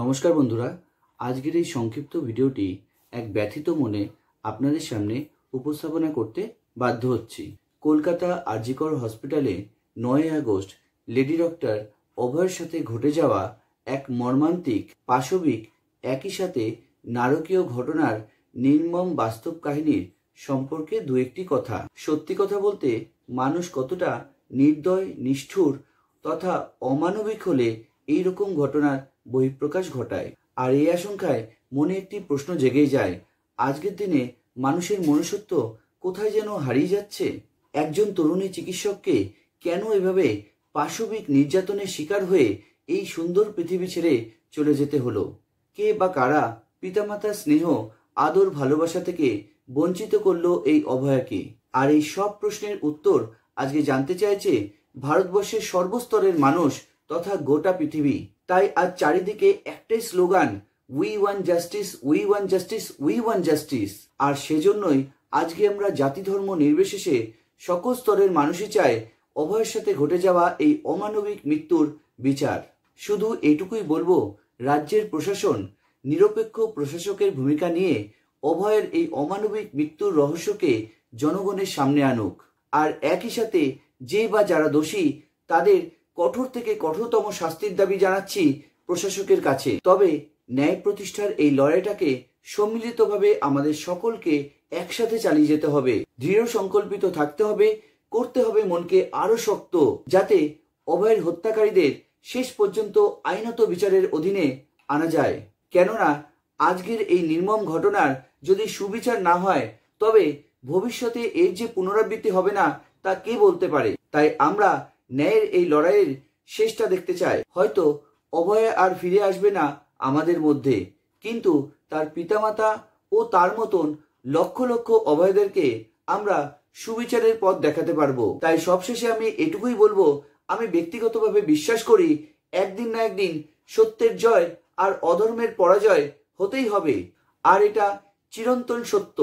নমস্কার বন্ধুরা আজকের এই সংক্ষিপ্ত ভিডিওটি এক ব্যথিত মনে আপনাদের সামনে উপস্থাপনা করতে বাধ্য হচ্ছি কলকাতা আরজিকর হসপিটালে নয় আগস্ট লেডি ডক্টর অভয়ের সাথে ঘটে যাওয়া এক মর্মান্তিক পাশবিক একই সাথে নারকীয় ঘটনার নির্মম বাস্তব কাহিনীর সম্পর্কে দু একটি কথা সত্যি কথা বলতে মানুষ কতটা নির্দয় নিষ্ঠুর তথা অমানবিক হলে এই রকম ঘটনার বহিঃপ্রকাশ ঘটায় আর এই আশঙ্কায় মনে একটি প্রশ্ন জেগেই যায় আজকের দিনে মানুষের মনুষ্যত্ব কোথায় যেন হারিয়ে যাচ্ছে একজন তরুণী চিকিৎসককে কেন এভাবে পাশবিক নির্যাতনের শিকার হয়ে এই সুন্দর পৃথিবী ছেড়ে চলে যেতে হলো কে বা কারা পিতামাতার স্নেহ আদর ভালোবাসা থেকে বঞ্চিত করলো এই অভয়াকে আর এই সব প্রশ্নের উত্তর আজকে জানতে চাইছে ভারতবর্ষের সর্বস্তরের মানুষ তথা গোটা পৃথিবী তাই আজ চারিদিকে একটাই slogan we want justice we want justice we want justice আর সেজন্যই আজকে আমরা জাতি ধর্ম নির্বিশেষে সকল স্তরের মানুষই চায় অভয়ের সাথে ঘটে যাওয়া এই অমানবিক মৃত্যুর বিচার শুধু এটুকুই বলবো রাজ্যের প্রশাসন নিরপেক্ষ প্রশাসকের ভূমিকা নিয়ে অভয়ের এই অমানবিক মৃত্যুর রহস্যকে জনগণের সামনে আনুক আর একই সাথে যে বা যারা দোষী তাদের কঠোর থেকে কঠোরতম শাস্তির দাবি জানাচ্ছি প্রশাসকের কাছে তবে ন্যায় প্রতিষ্ঠার এই লড়াইটাকে সম্মিলিতভাবে আমাদের সকলকে একসাথে চালিয়ে যেতে হবে দৃঢ় সংকল্পিত থাকতে হবে করতে হবে মনকে আরো শক্ত যাতে অভয়ের হত্যাকারীদের শেষ পর্যন্ত আইনত বিচারের অধীনে আনা যায় কেননা আজকের এই নির্মম ঘটনার যদি সুবিচার না হয় তবে ভবিষ্যতে এর যে পুনরাবৃত্তি হবে না তা কে বলতে পারে তাই আমরা ন্যায়ের এই লড়াইয়ের শেষটা দেখতে চায় হয়তো অভয়ে আর ফিরে আসবে না আমাদের মধ্যে কিন্তু তার পিতামাতা ও তার মতন লক্ষ লক্ষ অভয়দেরকে আমরা সুবিচারের পথ দেখাতে পারবো তাই সবশেষে আমি এটুকুই বলবো আমি ব্যক্তিগতভাবে বিশ্বাস করি একদিন না একদিন সত্যের জয় আর অধর্মের পরাজয় হতেই হবে আর এটা চিরন্তন সত্য